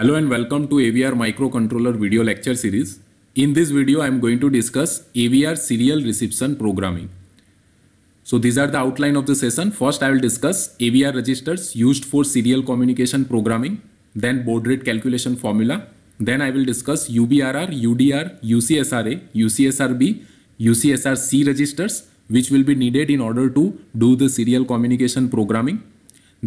Hello and welcome to AVR microcontroller video lecture series. In this video I am going to discuss AVR serial reception programming. So these are the outline of the session. First I will discuss AVR registers used for serial communication programming, then baud rate calculation formula, then I will discuss UBRR, UDR, UCSRA, UCSRB, UCSRC registers which will be needed in order to do the serial communication programming.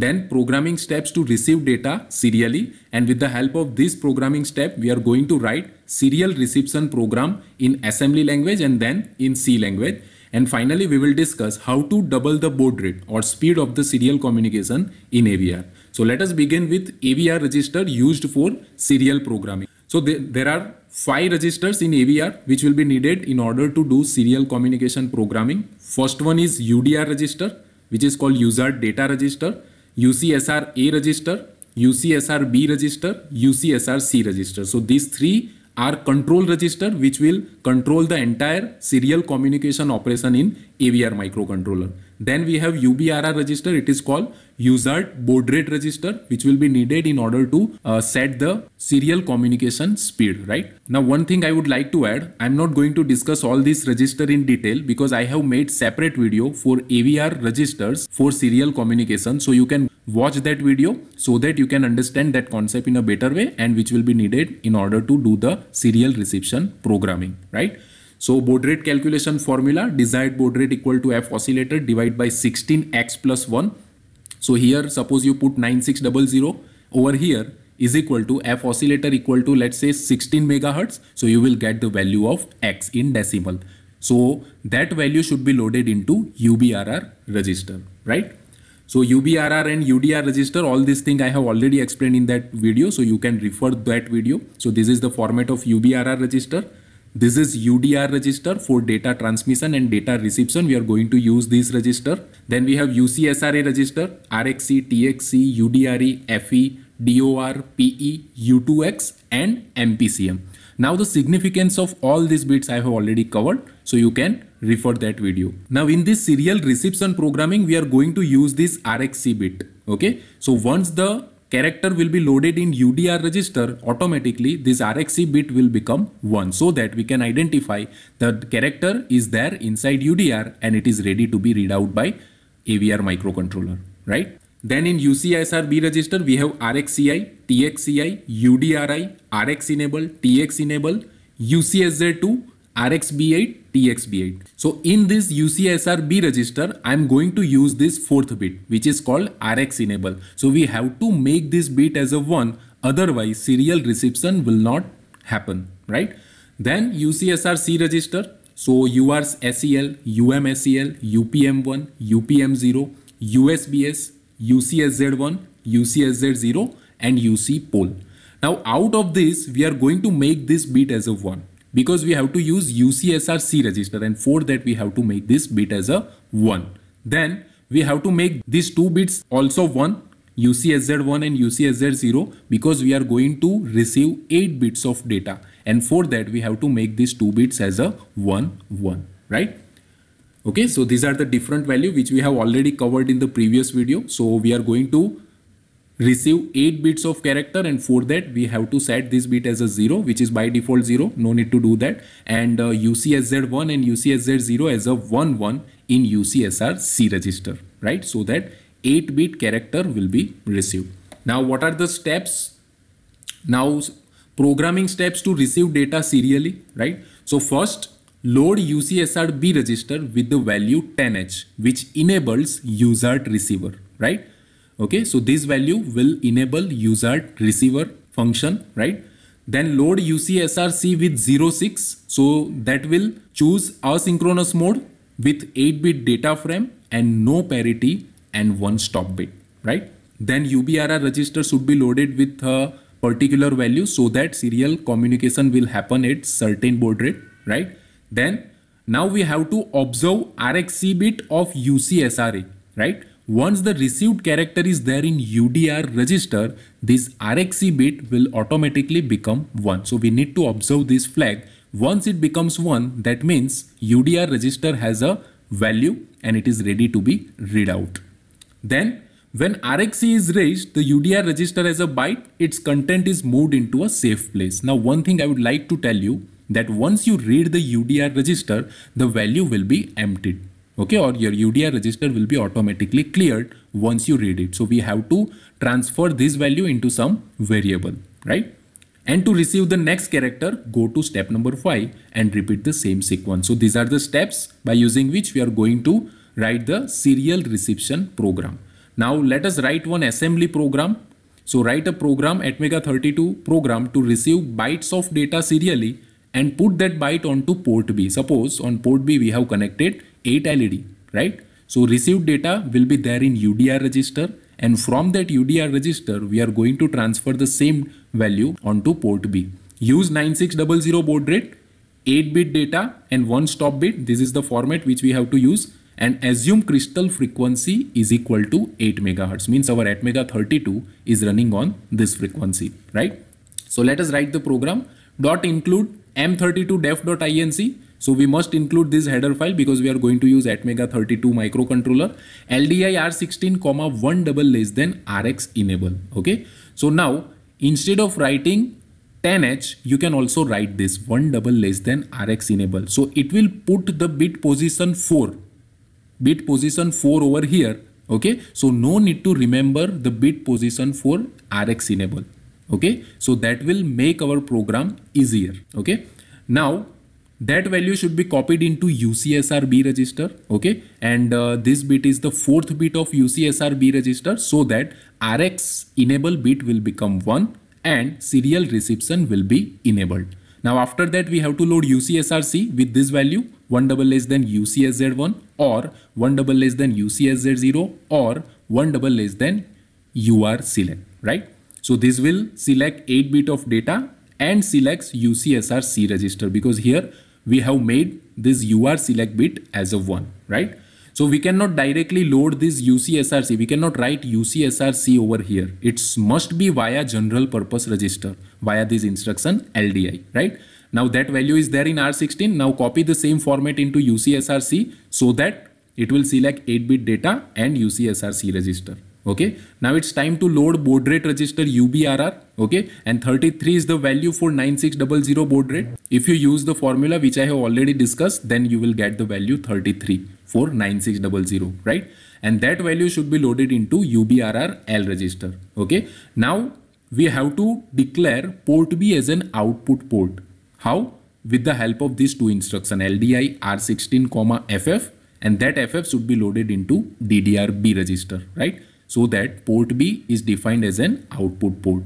Then programming steps to receive data serially and with the help of this programming step we are going to write serial reception program in assembly language and then in C language. And finally, we will discuss how to double the baud rate or speed of the serial communication in AVR. So let us begin with AVR register used for serial programming. So th there are five registers in AVR which will be needed in order to do serial communication programming. First one is UDR register, which is called user data register. UCSR A register, UCSR B register, UCSR C register. So these three are control register which will control the entire serial communication operation in AVR microcontroller. Then we have UBRR register. It is called User Board rate register, which will be needed in order to uh, set the serial communication speed, right? Now, one thing I would like to add, I'm not going to discuss all these register in detail because I have made separate video for AVR registers for serial communication. So you can watch that video so that you can understand that concept in a better way and which will be needed in order to do the serial reception programming, right? So baud rate calculation formula, desired baud rate equal to F oscillator divided by 16x plus 1. So here suppose you put 9600 over here is equal to f oscillator equal to let's say 16 megahertz. So you will get the value of x in decimal. So that value should be loaded into UBRR register, right? So UBRR and UDR register, all these thing I have already explained in that video. So you can refer that video. So this is the format of UBRR register this is UDR register for data transmission and data reception. We are going to use this register. Then we have UCSRA register, RXC, TXC, UDRE, FE, DOR, PE, U2X and MPCM. Now the significance of all these bits I have already covered so you can refer that video. Now in this serial reception programming we are going to use this RxC bit okay. So once the character will be loaded in UDR register automatically this RxC bit will become 1 so that we can identify the character is there inside UDR and it is ready to be read out by AVR microcontroller right. Then in UCISRB register we have RxCI, TXCI, UDRI, RX enable, TX enable, UCSZ2 RxB8, TXB8. So in this UCSRB register, I'm going to use this fourth bit, which is called Rx enable. So we have to make this bit as a one, otherwise serial reception will not happen, right? Then UCSRC register. So URs UMSEL, UPM1, UPM0, USBS, UCSZ1, UCSZ0 and UC pole. Now out of this, we are going to make this bit as a one because we have to use UCSRC register and for that we have to make this bit as a 1. Then we have to make these two bits also 1 UCSZ1 and UCSZ0 because we are going to receive 8 bits of data and for that we have to make these two bits as a 1 1 right okay so these are the different value which we have already covered in the previous video so we are going to receive 8 bits of character and for that we have to set this bit as a 0 which is by default 0 no need to do that and uh, UCSZ1 and UCSZ0 as a 1 1 in UCSR C register right so that 8 bit character will be received. Now what are the steps? Now programming steps to receive data serially right so first load UCSR B register with the value 10H which enables user receiver right okay so this value will enable user receiver function right then load UCSRC with 06 so that will choose asynchronous mode with 8 bit data frame and no parity and one stop bit right then UBRR register should be loaded with a particular value so that serial communication will happen at certain baud rate right then now we have to observe RxC bit of UCSRA right once the received character is there in UDR register, this RxC bit will automatically become 1. So we need to observe this flag. Once it becomes 1, that means UDR register has a value and it is ready to be read out. Then when RxC is raised, the UDR register as a byte, its content is moved into a safe place. Now, one thing I would like to tell you that once you read the UDR register, the value will be emptied okay or your UDI register will be automatically cleared once you read it. So we have to transfer this value into some variable, right? And to receive the next character, go to step number 5 and repeat the same sequence. So these are the steps by using which we are going to write the serial reception program. Now let us write one assembly program. So write a program Atmega32 program to receive bytes of data serially and put that byte onto port B. Suppose on port B we have connected 8 LED, right? So received data will be there in UDR register and from that UDR register, we are going to transfer the same value onto port B. Use 9600 baud rate, 8-bit data and one stop bit. This is the format which we have to use and assume crystal frequency is equal to 8 megahertz means our Atmega 32 is running on this frequency, right? So let us write the program dot include m32def.inc so we must include this header file because we are going to use Atmega 32 microcontroller LDI R16, comma one double less than RX enable. Okay. So now instead of writing 10H, you can also write this one double less than RX enable. So it will put the bit position 4, bit position 4 over here. Okay. So no need to remember the bit position for RX enable. Okay. So that will make our program easier. Okay. Now that value should be copied into UCSRB register. Okay. And uh, this bit is the fourth bit of UCSRB register so that RX enable bit will become one and serial reception will be enabled. Now after that we have to load UCSRC with this value 1 double less than UCSZ1 or 1 double less than UCSZ0 or 1 double less than UR select right. So this will select 8 bit of data and selects UCSRC register because here we have made this UR select bit as a 1, right? So we cannot directly load this UCSRC. We cannot write UCSRC over here. It must be via general purpose register via this instruction LDI, right? Now that value is there in R16. Now copy the same format into UCSRC so that it will select 8-bit data and UCSRC register okay now it's time to load baud rate register ubrr okay and 33 is the value for 9600 baud rate if you use the formula which i have already discussed then you will get the value 33 for 9600 right and that value should be loaded into ubrr l register okay now we have to declare port b as an output port how with the help of these two instruction ldi r16 comma ff and that ff should be loaded into ddrb register right so that port B is defined as an output port.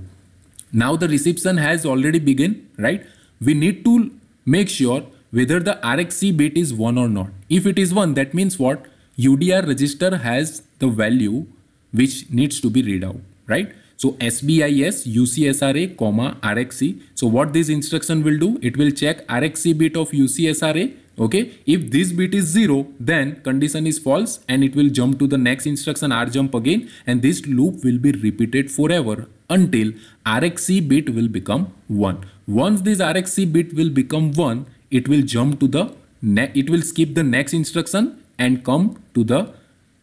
Now the reception has already begun, right? We need to make sure whether the RxC bit is 1 or not. If it is 1, that means what? UDR register has the value which needs to be read out, right? So SBIS, UCSRA, comma, RxC. So what this instruction will do? It will check RxC bit of UCSRA Okay, if this bit is 0, then condition is false and it will jump to the next instruction R jump again and this loop will be repeated forever until RxC bit will become 1. Once this RxC bit will become 1, it will jump to the it will skip the next instruction and come to the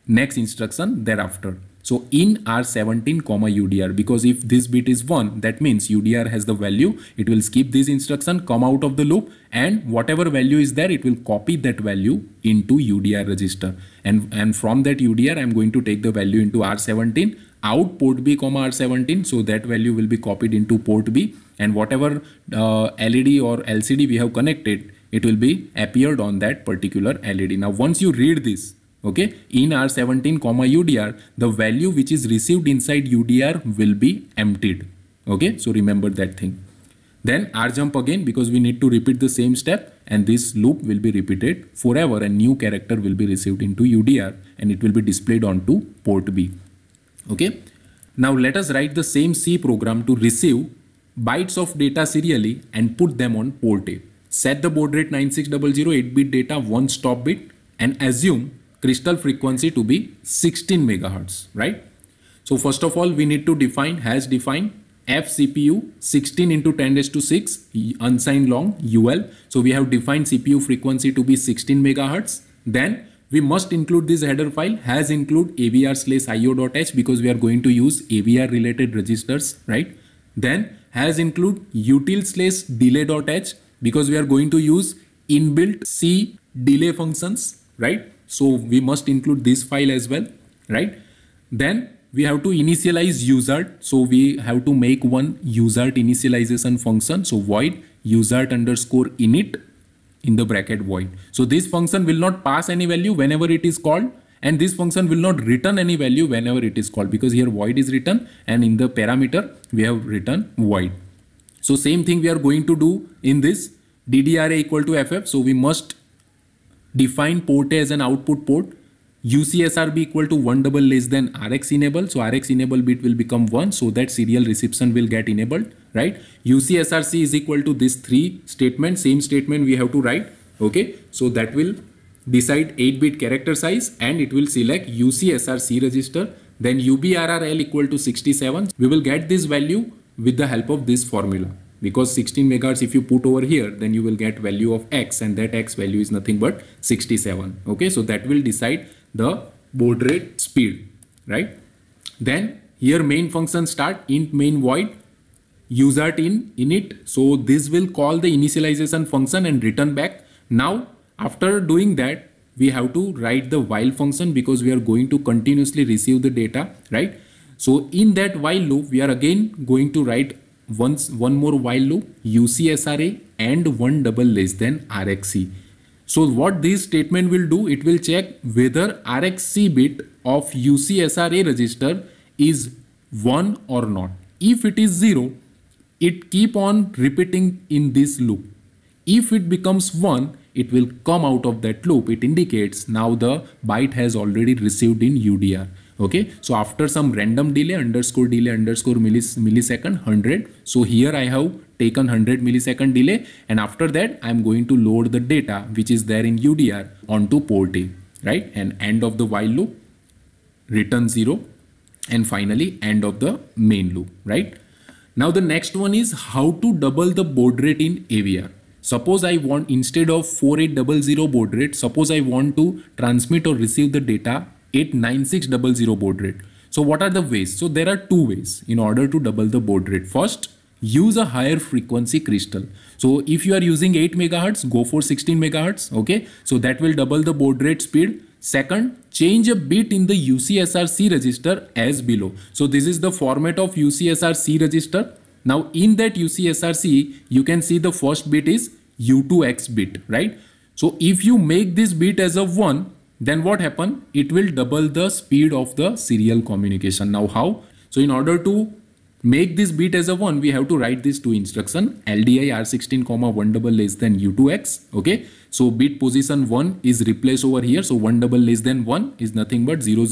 next instruction thereafter. So in R17 comma UDR because if this bit is 1 that means UDR has the value it will skip this instruction come out of the loop and whatever value is there it will copy that value into UDR register and, and from that UDR I'm going to take the value into R17 out port B comma R17 so that value will be copied into port B and whatever uh, LED or LCD we have connected it will be appeared on that particular LED. Now once you read this okay in r17 comma udr the value which is received inside udr will be emptied okay so remember that thing then r jump again because we need to repeat the same step and this loop will be repeated forever and new character will be received into udr and it will be displayed onto port b okay now let us write the same c program to receive bytes of data serially and put them on port a set the baud rate 96008 bit data one stop bit and assume crystal frequency to be 16 megahertz, right? So first of all, we need to define, has defined fcpu 16 into 10 raised to 6 unsigned long UL. So we have defined CPU frequency to be 16 megahertz. Then we must include this header file has include avr slash io.h because we are going to use avr related registers, right? Then has include util slash delay.h because we are going to use inbuilt C delay functions, right? So we must include this file as well, right? Then we have to initialize user. So we have to make one user initialization function. So void user underscore init in the bracket void. So this function will not pass any value whenever it is called and this function will not return any value whenever it is called because here void is written and in the parameter we have written void. So same thing we are going to do in this ddra equal to ff. So we must define port as an output port. UCSRB equal to 1 double less than RX enable. So RX enable bit will become 1 so that serial reception will get enabled, right? UCSRC is equal to this 3 statement, same statement we have to write, okay? So that will decide 8-bit character size and it will select UCSRC register. Then UBRRL equal to 67. We will get this value with the help of this formula because 16 megahertz if you put over here then you will get value of x and that x value is nothing but 67 okay so that will decide the baud rate speed right then here main function start int main void usert in init so this will call the initialization function and return back now after doing that we have to write the while function because we are going to continuously receive the data right so in that while loop we are again going to write once one more while loop UCSRA and one double less than RxC. So what this statement will do, it will check whether RxC bit of UCSRA register is 1 or not. If it is 0, it keep on repeating in this loop. If it becomes 1, it will come out of that loop. It indicates now the byte has already received in UDR okay so after some random delay underscore delay underscore millis millisecond 100 so here i have taken 100 millisecond delay and after that i'm going to load the data which is there in udr onto port a right and end of the while loop return 0 and finally end of the main loop right now the next one is how to double the baud rate in avr suppose i want instead of 4800 baud rate suppose i want to transmit or receive the data 89600 baud rate. So what are the ways? So there are two ways in order to double the baud rate. First, use a higher frequency crystal. So if you are using 8 megahertz, go for 16 megahertz. Okay, so that will double the baud rate speed. Second, change a bit in the UCSRC register as below. So this is the format of UCSRC register. Now in that UCSRC, you can see the first bit is U2X bit, right? So if you make this bit as a 1, then what happen? It will double the speed of the serial communication. Now how? So in order to make this bit as a 1, we have to write these two instruction LDI R16, comma 1 double less than U2X. Okay. So bit position 1 is replaced over here. So 1 double less than 1 is nothing but 0000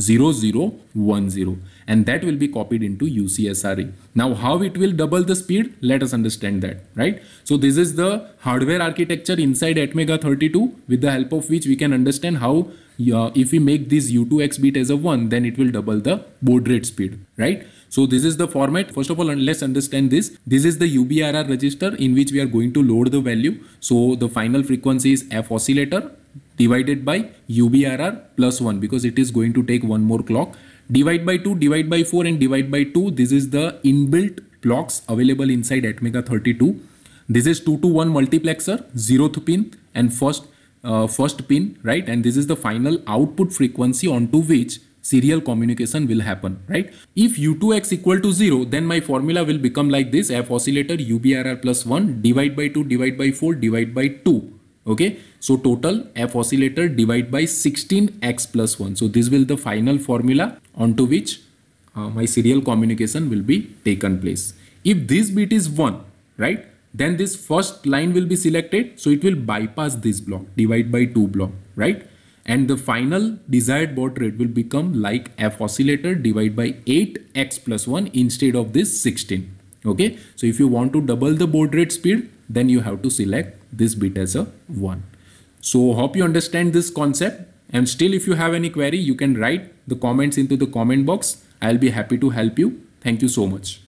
0010 and that will be copied into UCSRE. Now how it will double the speed? Let us understand that, right? So this is the hardware architecture inside Atmega 32 with the help of which we can understand how uh, if we make this U2X bit as a 1 then it will double the board rate speed, right? So this is the format. First of all, let's understand this. This is the UBRR register in which we are going to load the value. So the final frequency is F oscillator divided by UBRR plus 1 because it is going to take one more clock. Divide by 2, divide by 4 and divide by 2. This is the inbuilt clocks available inside Atmega 32. This is 2 to 1 multiplexer, 0th pin and first, uh, first pin, right? And this is the final output frequency onto which serial communication will happen, right? If U2x equal to 0, then my formula will become like this F oscillator UBRR plus 1 divide by 2 divide by 4 divide by 2, okay? So total F oscillator divided by 16x plus 1. So this will the final formula onto which uh, my serial communication will be taken place. If this bit is 1, right, then this first line will be selected. So it will bypass this block, divide by 2 block, right? And the final desired baud rate will become like F oscillator divided by 8x plus 1 instead of this 16. Okay, so if you want to double the baud rate speed, then you have to select this bit as a 1. So hope you understand this concept and still if you have any query you can write the comments into the comment box. I'll be happy to help you. Thank you so much.